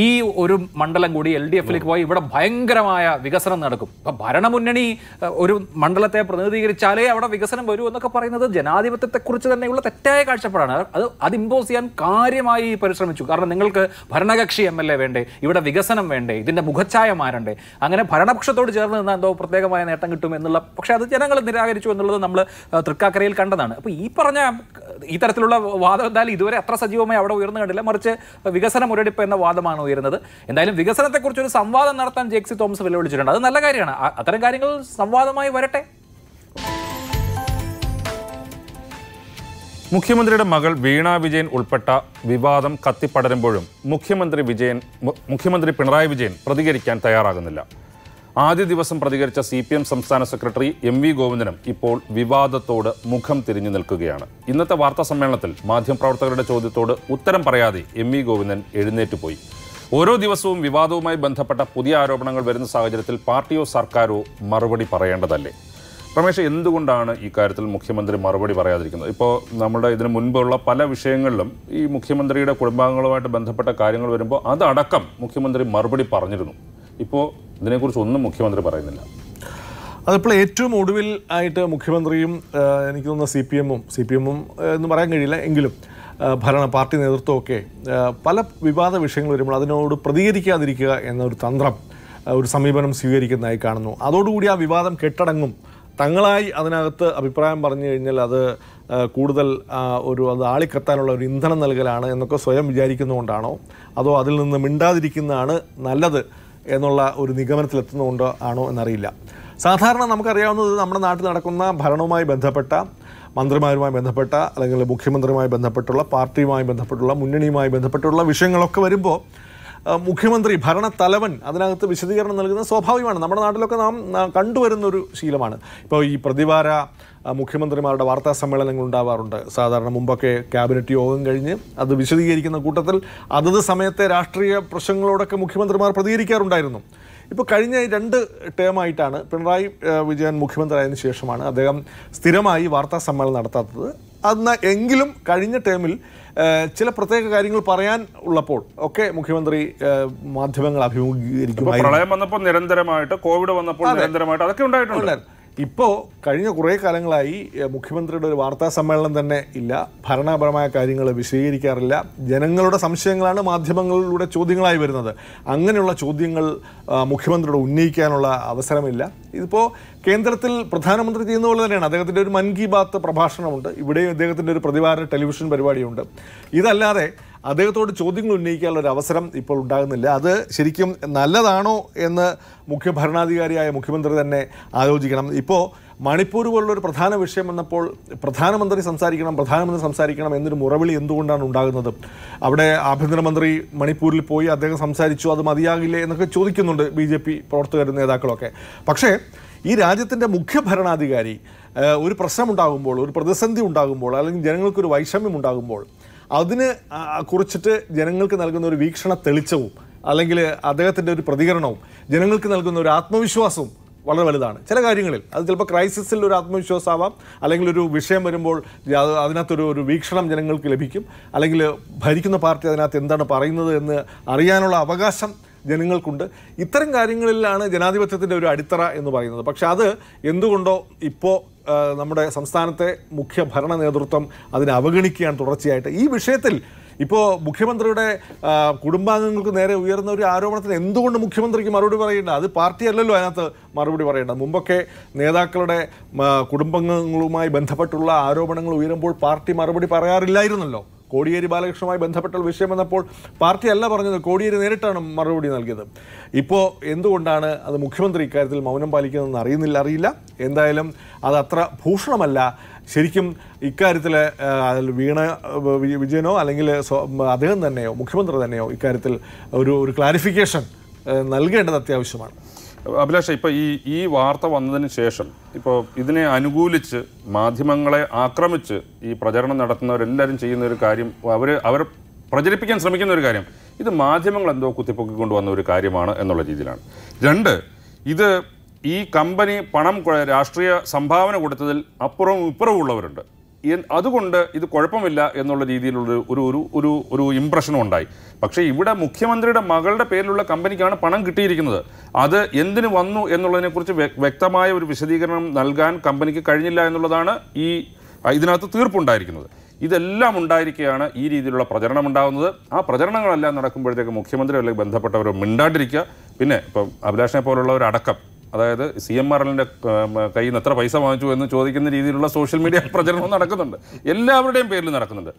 ഈ ഒരു മണ്ഡലം കൂടി എൽ ഡി എഫിലേക്ക് പോയി ഇവിടെ ഭയങ്കരമായ വികസനം നടക്കും ഇപ്പം ഭരണമുന്നണി ഒരു മണ്ഡലത്തെ പ്രതിനിധീകരിച്ചാലേ അവിടെ വികസനം വരൂ എന്നൊക്കെ പറയുന്നത് ജനാധിപത്യത്തെക്കുറിച്ച് തന്നെയുള്ള തെറ്റായ കാഴ്ചപ്പാടാണ് അത് അത് ഇമ്പോസ് ചെയ്യാൻ കാര്യമായി പരിശ്രമിച്ചു കാരണം നിങ്ങൾക്ക് ഭരണകക്ഷി എം എൽ എ വേണ്ടേ ഇവിടെ വികസനം വേണ്ടേ ഇതിൻ്റെ മുഖച്ഛായ മാരണ്ടേ അങ്ങനെ ഭരണപക്ഷത്തോട് ചേർന്ന് നിന്നാൽ എന്തോ പ്രത്യേകമായ നേട്ടം കിട്ടും എന്നുള്ള പക്ഷേ അത് ജനങ്ങൾ നിരാകരിച്ചു എന്നുള്ളത് നമ്മൾ തൃക്കാക്കരയിൽ കണ്ടതാണ് അപ്പോൾ ഈ പറഞ്ഞ ഈ തരത്തിലുള്ള വാദം എന്തായാലും ഇതുവരെ അത്ര സജീവമായി അവിടെ ഉയർന്നു കണ്ടില്ല മറിച്ച് വികസന മുരടിപ്പ് എന്ന വാദമാണ് ഉയരുന്നത് എന്തായാലും വികസനത്തെക്കുറിച്ച് ഒരു സംവാദം നടത്താൻ ജെക്സി തോമസ് വെല്ലുവിളിച്ചിട്ടുണ്ട് അത് നല്ല കാര്യമാണ് അത്തരം കാര്യങ്ങൾ സംവാദമായി വരട്ടെ മുഖ്യമന്ത്രിയുടെ മകൾ വീണ വിജയൻ ഉൾപ്പെട്ട വിവാദം കത്തിപ്പടരുമ്പോഴും മുഖ്യമന്ത്രി വിജയൻ മുഖ്യമന്ത്രി പിണറായി വിജയൻ പ്രതികരിക്കാൻ തയ്യാറാകുന്നില്ല ആദ്യ ദിവസം പ്രതികരിച്ച സി പി എം സംസ്ഥാന സെക്രട്ടറി എം വി ഗോവിന്ദനും ഇപ്പോൾ വിവാദത്തോട് മുഖം തിരിഞ്ഞു നിൽക്കുകയാണ് ഇന്നത്തെ വാർത്താ സമ്മേളനത്തിൽ മാധ്യമപ്രവർത്തകരുടെ ചോദ്യത്തോട് ഉത്തരം പറയാതെ എം വി ഗോവിന്ദൻ എഴുന്നേറ്റ് പോയി ഓരോ ദിവസവും വിവാദവുമായി ബന്ധപ്പെട്ട പുതിയ ആരോപണങ്ങൾ വരുന്ന സാഹചര്യത്തിൽ പാർട്ടിയോ സർക്കാരോ മറുപടി പറയേണ്ടതല്ലേ പ്രമേഷ് എന്തുകൊണ്ടാണ് ഈ കാര്യത്തിൽ മുഖ്യമന്ത്രി മറുപടി പറയാതിരിക്കുന്നത് ഇപ്പോൾ നമ്മുടെ ഇതിനു മുൻപുള്ള പല വിഷയങ്ങളിലും ഈ മുഖ്യമന്ത്രിയുടെ കുടുംബാംഗങ്ങളുമായിട്ട് ബന്ധപ്പെട്ട കാര്യങ്ങൾ വരുമ്പോൾ അതടക്കം മുഖ്യമന്ത്രി മറുപടി പറഞ്ഞിരുന്നു ഇപ്പോൾ ഇതിനെക്കുറിച്ച് ഒന്നും മുഖ്യമന്ത്രി പറയുന്നില്ല അതിപ്പോൾ ഏറ്റവും ഒടുവിൽ ആയിട്ട് മുഖ്യമന്ത്രിയും എനിക്ക് തോന്നുന്ന സി പി എമ്മും സി പി എമ്മും എന്ന് പറയാൻ കഴിയില്ല എങ്കിലും ഭരണ പാർട്ടി നേതൃത്വമൊക്കെ പല വിവാദ വിഷയങ്ങൾ വരുമ്പോൾ അതിനോട് പ്രതികരിക്കാതിരിക്കുക എന്നൊരു തന്ത്രം ഒരു സമീപനം സ്വീകരിക്കുന്നതായി കാണുന്നു അതോടുകൂടി ആ വിവാദം കെട്ടടങ്ങും തങ്ങളായി അതിനകത്ത് അഭിപ്രായം പറഞ്ഞു കഴിഞ്ഞാൽ അത് കൂടുതൽ ഒരു അത് ആളിക്കത്താനുള്ള ഒരു ഇന്ധനം നൽകലാണ് എന്നൊക്കെ സ്വയം വിചാരിക്കുന്നതുകൊണ്ടാണോ അതോ അതിൽ നിന്ന് മിണ്ടാതിരിക്കുന്നതാണ് നല്ലത് എന്നുള്ള ഒരു നിഗമനത്തിലെത്തുന്നതുകൊണ്ട് ആണോ എന്നറിയില്ല സാധാരണ നമുക്കറിയാവുന്നത് നമ്മുടെ നാട്ടിൽ നടക്കുന്ന ഭരണവുമായി ബന്ധപ്പെട്ട മന്ത്രിമാരുമായി ബന്ധപ്പെട്ട അല്ലെങ്കിൽ മുഖ്യമന്ത്രിയുമായി ബന്ധപ്പെട്ടുള്ള പാർട്ടിയുമായി ബന്ധപ്പെട്ടുള്ള മുന്നണിയുമായി ബന്ധപ്പെട്ടുള്ള വിഷയങ്ങളൊക്കെ വരുമ്പോൾ മുഖ്യമന്ത്രി ഭരണത്തലവൻ അതിനകത്ത് വിശദീകരണം നൽകുന്നത് സ്വാഭാവികമാണ് നമ്മുടെ നാട്ടിലൊക്കെ നാം കണ്ടുവരുന്ന ഒരു ശീലമാണ് ഇപ്പോൾ ഈ പ്രതിവാര മുഖ്യമന്ത്രിമാരുടെ വാർത്താ സമ്മേളനങ്ങൾ ഉണ്ടാവാറുണ്ട് സാധാരണ മുമ്പൊക്കെ ക്യാബിനറ്റ് യോഗം കഴിഞ്ഞ് അത് വിശദീകരിക്കുന്ന കൂട്ടത്തിൽ അതത് സമയത്തെ രാഷ്ട്രീയ പ്രശ്നങ്ങളോടൊക്കെ മുഖ്യമന്ത്രിമാർ പ്രതികരിക്കാറുണ്ടായിരുന്നു ഇപ്പോൾ കഴിഞ്ഞ രണ്ട് ടേമായിട്ടാണ് പിണറായി വിജയൻ മുഖ്യമന്ത്രിയായതിനു ശേഷമാണ് അദ്ദേഹം സ്ഥിരമായി വാർത്താ സമ്മേളനം നടത്താത്തത് അന്ന് എങ്കിലും കഴിഞ്ഞ ടേമിൽ ചില പ്രത്യേക കാര്യങ്ങൾ പറയാൻ ഉള്ളപ്പോൾ ഒക്കെ മുഖ്യമന്ത്രി മാധ്യമങ്ങൾ അഭിമുഖീകരിക്കും പ്രളയം വന്നപ്പോൾ നിരന്തരമായിട്ട് കോവിഡ് വന്നപ്പോൾ നിരന്തരമായിട്ട് അതൊക്കെ ഉണ്ടായിട്ടുണ്ട് ഇപ്പോൾ കഴിഞ്ഞ കുറേ കാലങ്ങളായി മുഖ്യമന്ത്രിയുടെ ഒരു വാർത്താ സമ്മേളനം തന്നെ ഇല്ല ഭരണപരമായ കാര്യങ്ങൾ വിശദീകരിക്കാറില്ല ജനങ്ങളുടെ സംശയങ്ങളാണ് മാധ്യമങ്ങളിലൂടെ ചോദ്യങ്ങളായി വരുന്നത് അങ്ങനെയുള്ള ചോദ്യങ്ങൾ മുഖ്യമന്ത്രിയോട് ഉന്നയിക്കാനുള്ള അവസരമില്ല ഇതിപ്പോൾ കേന്ദ്രത്തിൽ പ്രധാനമന്ത്രി ചെയ്യുന്ന പോലെ തന്നെയാണ് അദ്ദേഹത്തിൻ്റെ ഒരു മൻ കി ബാത്ത് പ്രഭാഷണമുണ്ട് ഇവിടെയും അദ്ദേഹത്തിൻ്റെ ഒരു പ്രതിവാര ടെലിവിഷൻ പരിപാടിയുണ്ട് ഇതല്ലാതെ അദ്ദേഹത്തോട് ചോദ്യങ്ങൾ ഉന്നയിക്കാനുള്ള ഒരു അവസരം ഇപ്പോൾ ഉണ്ടാകുന്നില്ല അത് ശരിക്കും നല്ലതാണോ എന്ന് മുഖ്യ ഭരണാധികാരിയായ മുഖ്യമന്ത്രി തന്നെ ആലോചിക്കണം ഇപ്പോൾ മണിപ്പൂർ പോലുള്ള ഒരു പ്രധാന വിഷയം വന്നപ്പോൾ പ്രധാനമന്ത്രി സംസാരിക്കണം പ്രധാനമന്ത്രി സംസാരിക്കണം എന്നൊരു മുറവിളി എന്തുകൊണ്ടാണ് ഉണ്ടാകുന്നത് അവിടെ ആഭ്യന്തരമന്ത്രി മണിപ്പൂരിൽ പോയി അദ്ദേഹം സംസാരിച്ചു അത് മതിയാകില്ലേ എന്നൊക്കെ ചോദിക്കുന്നുണ്ട് ബി ജെ പി പ്രവർത്തകരും നേതാക്കളൊക്കെ പക്ഷേ ഈ രാജ്യത്തിൻ്റെ മുഖ്യ ഭരണാധികാരി ഒരു പ്രശ്നമുണ്ടാകുമ്പോൾ ഒരു പ്രതിസന്ധി ഉണ്ടാകുമ്പോൾ അല്ലെങ്കിൽ ജനങ്ങൾക്കൊരു വൈഷമ്യം ഉണ്ടാകുമ്പോൾ അതിന് കുറിച്ചിട്ട് ജനങ്ങൾക്ക് നൽകുന്ന ഒരു വീക്ഷണ തെളിച്ചവും അല്ലെങ്കിൽ അദ്ദേഹത്തിൻ്റെ ഒരു പ്രതികരണവും ജനങ്ങൾക്ക് നൽകുന്ന ഒരു ആത്മവിശ്വാസവും വളരെ വലുതാണ് ചില കാര്യങ്ങളിൽ അത് ചിലപ്പോൾ ക്രൈസിസിൽ ഒരു ആത്മവിശ്വാസമാവാം അല്ലെങ്കിൽ ഒരു വിഷയം വരുമ്പോൾ അതിനകത്തൊരു ഒരു വീക്ഷണം ജനങ്ങൾക്ക് ലഭിക്കും അല്ലെങ്കിൽ ഭരിക്കുന്ന പാർട്ടി അതിനകത്ത് എന്താണ് പറയുന്നത് എന്ന് അറിയാനുള്ള അവകാശം ജനങ്ങൾക്കുണ്ട് ഇത്തരം കാര്യങ്ങളിലാണ് ജനാധിപത്യത്തിൻ്റെ ഒരു അടിത്തറ എന്ന് പറയുന്നത് പക്ഷെ അത് എന്തുകൊണ്ടോ ഇപ്പോൾ നമ്മുടെ സംസ്ഥാനത്തെ മുഖ്യ ഭരണ നേതൃത്വം അതിനെ അവഗണിക്കുകയാണ് തുടർച്ചയായിട്ട് ഈ വിഷയത്തിൽ ഇപ്പോൾ മുഖ്യമന്ത്രിയുടെ കുടുംബാംഗങ്ങൾക്ക് നേരെ ഉയർന്ന ഒരു ആരോപണത്തിന് എന്തുകൊണ്ട് മുഖ്യമന്ത്രിക്ക് മറുപടി പറയേണ്ട അത് പാർട്ടി അല്ലല്ലോ അതിനകത്ത് മറുപടി പറയേണ്ട മുമ്പൊക്കെ നേതാക്കളുടെ കുടുംബാംഗങ്ങളുമായി ബന്ധപ്പെട്ടുള്ള ആരോപണങ്ങൾ ഉയരുമ്പോൾ പാർട്ടി മറുപടി പറയാറില്ലായിരുന്നല്ലോ കോടിയേരി ബാലകൃഷ്ണനുമായി ബന്ധപ്പെട്ട വിഷയം വന്നപ്പോൾ പാർട്ടി അല്ല പറഞ്ഞത് കോടിയേരി നേരിട്ടാണ് മറുപടി നൽകിയത് ഇപ്പോൾ എന്തുകൊണ്ടാണ് അത് മുഖ്യമന്ത്രി ഇക്കാര്യത്തിൽ മൗനം പാലിക്കുന്നതെന്ന് അറിയുന്നില്ല അറിയില്ല എന്തായാലും അത് അത്ര ഭൂഷണമല്ല ശരിക്കും ഇക്കാര്യത്തിൽ വീണ വിജയനോ അല്ലെങ്കിൽ അദ്ദേഹം തന്നെയോ മുഖ്യമന്ത്രി തന്നെയോ ഇക്കാര്യത്തിൽ ഒരു ഒരു ക്ലാരിഫിക്കേഷൻ നൽകേണ്ടത് അത്യാവശ്യമാണ് അഭിലാഷ ഇപ്പോൾ ഈ ഈ വാർത്ത വന്നതിന് ശേഷം ഇപ്പോൾ ഇതിനെ അനുകൂലിച്ച് മാധ്യമങ്ങളെ ആക്രമിച്ച് ഈ പ്രചരണം നടത്തുന്നവരെല്ലാവരും ചെയ്യുന്ന ഒരു കാര്യം അവർ അവർ പ്രചരിപ്പിക്കാൻ ശ്രമിക്കുന്ന ഒരു കാര്യം ഇത് മാധ്യമങ്ങൾ എന്തോ കുത്തിപ്പൊക്കിക്കൊണ്ട് കൊണ്ടുവന്ന ഒരു കാര്യമാണ് എന്നുള്ള രീതിയിലാണ് രണ്ട് ഇത് ഈ കമ്പനി പണം രാഷ്ട്രീയ സംഭാവന കൊടുത്തതിൽ അപ്പുറവും ഇപ്പുറവും ഉള്ളവരുണ്ട് അതുകൊണ്ട് ഇത് കുഴപ്പമില്ല എന്നുള്ള രീതിയിലുള്ള ഒരു ഒരു ഒരു ഒരു ഇംപ്രഷനും ഉണ്ടായി പക്ഷേ ഇവിടെ മുഖ്യമന്ത്രിയുടെ മകളുടെ പേരിലുള്ള കമ്പനിക്കാണ് പണം കിട്ടിയിരിക്കുന്നത് അത് എന്തിന് വന്നു എന്നുള്ളതിനെക്കുറിച്ച് വ്യക്തമായ ഒരു വിശദീകരണം നൽകാൻ കമ്പനിക്ക് കഴിഞ്ഞില്ല എന്നുള്ളതാണ് ഈ ഇതിനകത്ത് തീർപ്പുണ്ടായിരിക്കുന്നത് ഇതെല്ലാം ഉണ്ടായിരിക്കുകയാണ് ഈ രീതിയിലുള്ള പ്രചരണം ഉണ്ടാകുന്നത് ആ പ്രചരണങ്ങളെല്ലാം നടക്കുമ്പോഴത്തേക്ക് മുഖ്യമന്ത്രി അല്ലെങ്കിൽ ബന്ധപ്പെട്ടവർ മിണ്ടാണ്ടിരിക്കുക പിന്നെ ഇപ്പം അഭിലാഷിനെ പോലുള്ളവരടക്കം അതായത് സി എം ആർ എല്ലിൻ്റെ കയ്യിൽ നിന്ന് എത്ര പൈസ വാങ്ങിച്ചു എന്ന് ചോദിക്കുന്ന രീതിയിലുള്ള സോഷ്യൽ മീഡിയ പ്രചരണം നടക്കുന്നുണ്ട് എല്ലാവരുടെയും പേരിൽ നടക്കുന്നുണ്ട്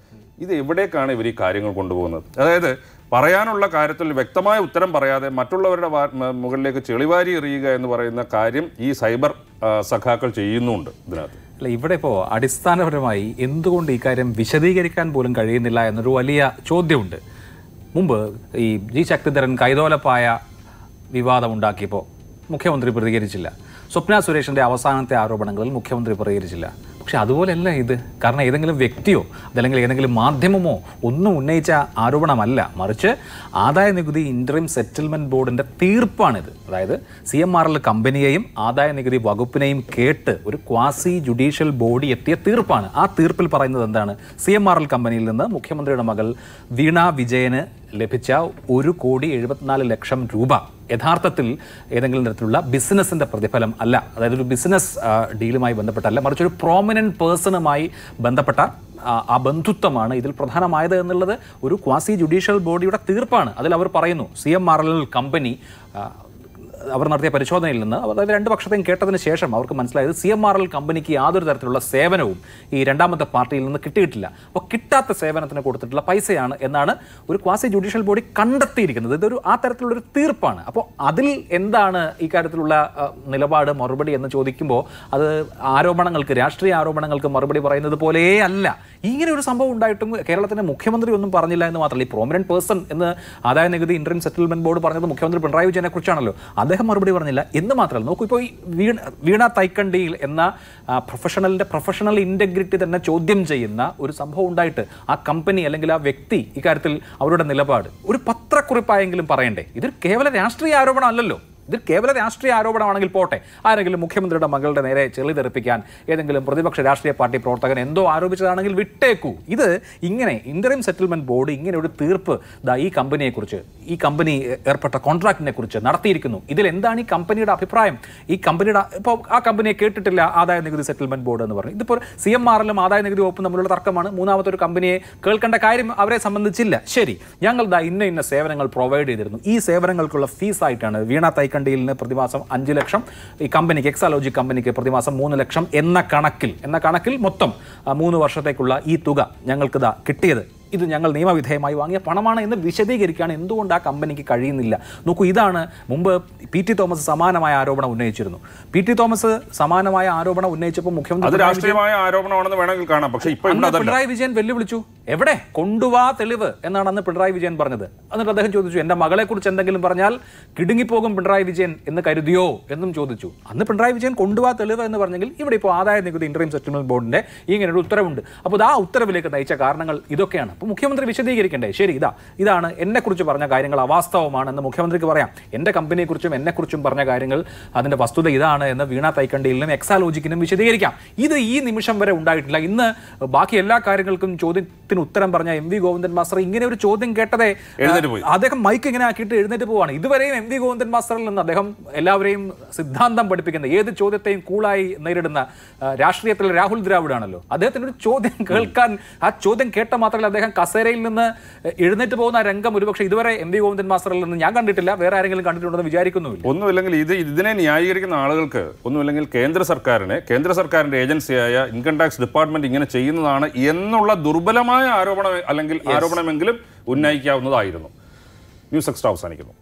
ഇത് എവിടേക്കാണ് ഇവർ ഈ കാര്യങ്ങൾ കൊണ്ടുപോകുന്നത് അതായത് പറയാനുള്ള കാര്യത്തിൽ വ്യക്തമായ ഉത്തരം പറയാതെ മറ്റുള്ളവരുടെ മുകളിലേക്ക് ചെളിവാരി എറിയുക എന്ന് പറയുന്ന കാര്യം ഈ സൈബർ സഖാക്കൾ ചെയ്യുന്നുണ്ട് ഇതിനകത്ത് അല്ല ഇവിടെ ഇപ്പോൾ അടിസ്ഥാനപരമായി എന്തുകൊണ്ട് ഈ കാര്യം വിശദീകരിക്കാൻ പോലും കഴിയുന്നില്ല എന്നൊരു വലിയ ചോദ്യമുണ്ട് മുമ്പ് ഈ ജി ശക്തിധരൻ കൈതോലപ്പായ വിവാദമുണ്ടാക്കിയപ്പോൾ മുഖ്യമന്ത്രി പ്രതികരിച്ചില്ല സ്വപ്ന സുരേഷിൻ്റെ അവസാനത്തെ ആരോപണങ്ങളിൽ മുഖ്യമന്ത്രി പ്രതികരിച്ചില്ല പക്ഷെ അതുപോലെയല്ല ഇത് കാരണം ഏതെങ്കിലും വ്യക്തിയോ അതല്ലെങ്കിൽ ഏതെങ്കിലും മാധ്യമമോ ഒന്നും ഉന്നയിച്ച ആരോപണമല്ല മറിച്ച് ആദായ നികുതി ഇൻട്രീം സെറ്റിൽമെൻറ്റ് ബോർഡിൻ്റെ തീർപ്പാണിത് അതായത് സി എം ആർ എൽ കമ്പനിയെയും ആദായ നികുതി വകുപ്പിനെയും കേട്ട് ഒരു ക്വാസി ജുഡീഷ്യൽ ബോഡി എത്തിയ തീർപ്പാണ് ആ തീർപ്പിൽ പറയുന്നത് എന്താണ് സി എം ആർ എൽ കമ്പനിയിൽ നിന്ന് മുഖ്യമന്ത്രിയുടെ മകൾ വീണ വിജയന് ലഭിച്ച ഒരു കോടി എഴുപത്തിനാല് ലക്ഷം രൂപ യഥാർത്ഥത്തിൽ ഏതെങ്കിലും തരത്തിലുള്ള ബിസിനസ്സിൻ്റെ പ്രതിഫലം അല്ല അതായത് ഒരു ബിസിനസ് ഡീലുമായി ബന്ധപ്പെട്ടല്ല മറിച്ച് ഒരു പ്രോമിനൻറ്റ് പേഴ്സണുമായി ബന്ധപ്പെട്ട ആ ബന്ധുത്വമാണ് ഇതിൽ പ്രധാനമായത് എന്നുള്ളത് ഒരു ക്വാസി ജുഡീഷ്യൽ ബോഡിയുടെ തീർപ്പാണ് അതിൽ അവർ പറയുന്നു C M R L company അവർ നടത്തിയ പരിശോധനയിൽ നിന്ന് അതായത് രണ്ട് പക്ഷത്തെയും കേട്ടതിന് ശേഷം അവർക്ക് മനസ്സിലായത് സി എം ആർ എൽ കമ്പനിക്ക് യാതൊരു തരത്തിലുള്ള സേവനവും ഈ രണ്ടാമത്തെ പാർട്ടിയിൽ നിന്ന് കിട്ടിയിട്ടില്ല അപ്പോൾ കിട്ടാത്ത സേവനത്തിന് കൊടുത്തിട്ടുള്ള പൈസയാണ് എന്നാണ് ഒരു ക്വാസി ജുഡീഷ്യൽ ബോഡി കണ്ടെത്തിയിരിക്കുന്നത് ഇതൊരു ആ തരത്തിലുള്ളൊരു തീർപ്പാണ് അപ്പോൾ അതിൽ എന്താണ് ഈ കാര്യത്തിലുള്ള നിലപാട് മറുപടി എന്ന് ചോദിക്കുമ്പോൾ അത് ആരോപണങ്ങൾക്ക് രാഷ്ട്രീയ ആരോപണങ്ങൾക്ക് മറുപടി പറയുന്നത് പോലെ അല്ല ഇങ്ങനെ ഒരു സംഭവം ഉണ്ടായിട്ടും കേരളത്തിൻ്റെ മുഖ്യമന്ത്രി ഒന്നും പറഞ്ഞില്ല എന്ന് മാത്രമല്ല ഈ പ്രോമിനന്റ് പേഴ്സൺ എന്ന് ആദായ നികുതി ഇന്ത്യൻ സെറ്റിൽമെന്റ് ബോർഡ് പറഞ്ഞത് മുഖ്യമന്ത്രി പിണറായി വിജയനെ കുറിച്ചാണല്ലോ അത് അദ്ദേഹം മറുപടി പറഞ്ഞില്ല എന്ന് മാത്രമല്ല നോക്കൂ ഇപ്പോൾ ഈ വീണ വീണ തൈക്കണ്ടിയിൽ എന്ന പ്രൊഫഷണലിൻ്റെ പ്രൊഫഷണൽ ഇൻറ്റഗ്രിറ്റി തന്നെ ചോദ്യം ചെയ്യുന്ന ഒരു സംഭവം ഉണ്ടായിട്ട് ആ കമ്പനി അല്ലെങ്കിൽ ആ വ്യക്തി ഇക്കാര്യത്തിൽ അവരുടെ നിലപാട് ഒരു പത്രക്കുറിപ്പായെങ്കിലും പറയണ്ടേ ഇതൊരു കേവല രാഷ്ട്രീയ ആരോപണമല്ലല്ലോ ഇത് കേവല രാഷ്ട്രീയ ആരോപണമാണെങ്കിൽ പോട്ടെ ആരെങ്കിലും മുഖ്യമന്ത്രിയുടെ മകളുടെ നേരെ ചെളി തെറിപ്പിക്കാൻ ഏതെങ്കിലും പ്രതിപക്ഷ രാഷ്ട്രീയ പാർട്ടി പ്രവർത്തകൻ എന്തോ ആരോപിച്ചതാണെങ്കിൽ വിട്ടേക്കൂ ഇത് ഇങ്ങനെ ഇന്റർം സെറ്റിൽമെന്റ് ബോർഡ് ഇങ്ങനെ ഒരു തീർപ്പ് ദാ ഈ കമ്പനിയെക്കുറിച്ച് ഈ കമ്പനി ഏർപ്പെട്ട കോൺട്രാക്റ്റിനെ കുറിച്ച് നടത്തിയിരിക്കുന്നു ഇതിൽ എന്താണ് ഈ കമ്പനിയുടെ അഭിപ്രായം ഈ കമ്പനിയുടെ ഇപ്പോൾ ആ കമ്പനിയെ കേട്ടിട്ടില്ല ആദായ നികുതി സെറ്റിൽമെന്റ് ബോർഡ് എന്ന് പറഞ്ഞു ഇതിപ്പോൾ സി എം ആറിലും ആദായ നികുതി വകുപ്പും തമ്മിലുള്ള തർക്കമാണ് മൂന്നാമത്തെ ഒരു കമ്പനിയെ കേൾക്കേണ്ട കാര്യം അവരെ സംബന്ധിച്ചില്ല ശരി ഞങ്ങൾ ഇന്ന ഇന്ന സേവനങ്ങൾ പ്രൊവൈഡ് ചെയ്തിരുന്നു ഈ സേവനങ്ങൾക്കുള്ള ഫീസായിട്ടാണ് വീണ തൈക്കൺ ഡീലിന് പ്രതിമാസം അഞ്ച് ലക്ഷം ഈ കമ്പനിക്ക് എക്സാലോജി കമ്പനിക്ക് പ്രതിമാസം മൂന്ന് ലക്ഷം എന്ന കണക്കിൽ എന്ന കണക്കിൽ മൊത്തം മൂന്ന് വർഷത്തേക്കുള്ള ഈ തുക ഞങ്ങൾക്കിതാ കിട്ടിയത് ഇത് ഞങ്ങൾ നിയമവിധേയമായി വാങ്ങിയ പണമാണ് എന്ന് വിശദീകരിക്കാൻ എന്തുകൊണ്ട് ആ കമ്പനിക്ക് കഴിയുന്നില്ല നോക്കൂ ഇതാണ് മുമ്പ് പി ടി തോമസ് സമാനമായ ആരോപണം ഉന്നയിച്ചിരുന്നു പി ടി തോമസ് സമാനമായ ആരോപണം ഉന്നയിച്ചപ്പോൾ മുഖ്യമന്ത്രി ആരോപണമാണെന്ന് പിണറായി വിജയൻ വെല്ലുവിളിച്ചു എവിടെ കൊണ്ടുവാ തെളിവ് എന്നാണ് അന്ന് പിണറായി വിജയൻ പറഞ്ഞത് എന്നിട്ട് അദ്ദേഹം ചോദിച്ചു എൻ്റെ കുറിച്ച് എന്തെങ്കിലും പറഞ്ഞാൽ കിടുങ്ങിപ്പോകും പിണറായി വിജയൻ എന്ന് കരുതിയോ എന്നും ചോദിച്ചു അന്ന് പിണറായി വിജയൻ കൊണ്ടുവാ തെളിവ് എന്ന് പറഞ്ഞെങ്കിൽ ഇവിടെ ഇപ്പോൾ ആദായ നികുതി ഇന്റർവ്യൂ സെറ്റിൽമെന്റ് ബോർഡിന്റെ ഇങ്ങനെ ഒരു ഉത്തരവുണ്ട് അപ്പോൾ ആ ഉത്തരവിലേക്ക് നയിച്ച കാരണങ്ങൾ ഇതൊക്കെയാണ് മുഖ്യമന്ത്രി വിശദീകരിക്കണ്ടേ ശരി ഇതാ ഇതാണ് എന്നെക്കുറിച്ച് പറഞ്ഞ കാര്യങ്ങൾ അവാസ്തവമാണെന്ന് മുഖ്യമന്ത്രിക്ക് പറയാം എൻ്റെ കമ്പനിയെക്കുറിച്ചും എന്നെക്കുറിച്ചും പറഞ്ഞ കാര്യങ്ങൾ അതിൻ്റെ വസ്തുത ഇതാണ് എന്ന് വീണ തൈക്കണ്ടിയിലും എക്സാലോജിക്കിനും വിശദീകരിക്കാം ഇത് ഈ നിമിഷം വരെ ഉണ്ടായിട്ടില്ല ഇന്ന് ബാക്കി എല്ലാ കാര്യങ്ങൾക്കും ചോദ്യത്തിന് ഉത്തരം പറഞ്ഞ എം വി ഗോവിന്ദൻ മാസ്റ്റർ ഇങ്ങനെ ഒരു ചോദ്യം കേട്ടതേ അദ്ദേഹം മൈക്ക് ഇങ്ങനെ ആക്കിയിട്ട് എഴുന്നേറ്റ് പോവാണ് ഇതുവരെയും എം വി ഗോവിന്ദൻ മാസ്റ്ററിൽ നിന്ന് അദ്ദേഹം എല്ലാവരെയും സിദ്ധാന്തം പഠിപ്പിക്കുന്ന ഏത് ചോദ്യത്തെയും കൂളായി നേരിടുന്ന രാഷ്ട്രീയത്തിലെ രാഹുൽ ദ്രാവിഡ് ആണല്ലോ അദ്ദേഹത്തിന് ഒരു ചോദ്യം കേൾക്കാൻ ആ ചോദ്യം കേട്ട മാത്രമല്ല അദ്ദേഹം അദ്ദേഹം കസേരയിൽ നിന്ന് എഴുന്നേറ്റ് പോകുന്ന രംഗം ഒരുപക്ഷെ ഇതുവരെ എം വി ഗോവിന്ദൻ മാസ്റ്ററിൽ നിന്ന് ഞാൻ കണ്ടിട്ടില്ല വേറെ ആരെങ്കിലും കണ്ടിട്ടുണ്ടെന്ന് വിചാരിക്കുന്നു ഒന്നുമില്ലെങ്കിൽ ഇത് ഇതിനെ ന്യായീകരിക്കുന്ന ആളുകൾക്ക് ഒന്നുമില്ലെങ്കിൽ കേന്ദ്ര സർക്കാരിനെ കേന്ദ്ര സർക്കാരിന്റെ ഏജൻസിയായ ഇൻകം ടാക്സ് ഡിപ്പാർട്ട്മെന്റ് ഇങ്ങനെ ചെയ്യുന്നതാണ് എന്നുള്ള ദുർബലമായ ആരോപണം അല്ലെങ്കിൽ ആരോപണമെങ്കിലും ഉന്നയിക്കാവുന്നതായിരുന്നു ന്യൂസ് എക്സ്ട്രാ അവസാനിക്കുന്നു